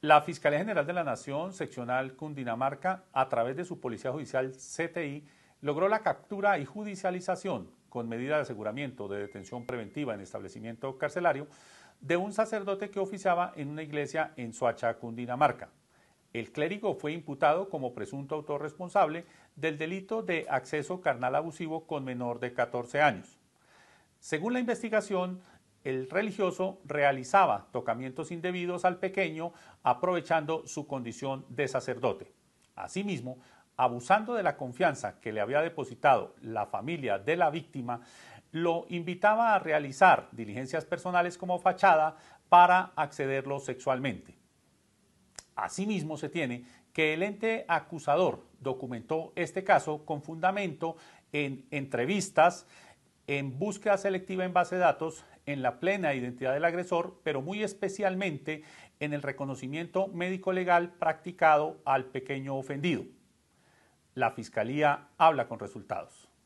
La Fiscalía General de la Nación, seccional Cundinamarca, a través de su Policía Judicial CTI, logró la captura y judicialización, con medida de aseguramiento de detención preventiva en establecimiento carcelario, de un sacerdote que oficiaba en una iglesia en Soacha, Cundinamarca. El clérigo fue imputado como presunto autor responsable del delito de acceso carnal abusivo con menor de 14 años. Según la investigación, el religioso realizaba tocamientos indebidos al pequeño aprovechando su condición de sacerdote. Asimismo, abusando de la confianza que le había depositado la familia de la víctima, lo invitaba a realizar diligencias personales como fachada para accederlo sexualmente. Asimismo, se tiene que el ente acusador documentó este caso con fundamento en entrevistas, en búsqueda selectiva en base de datos, en la plena identidad del agresor, pero muy especialmente en el reconocimiento médico-legal practicado al pequeño ofendido. La Fiscalía habla con resultados.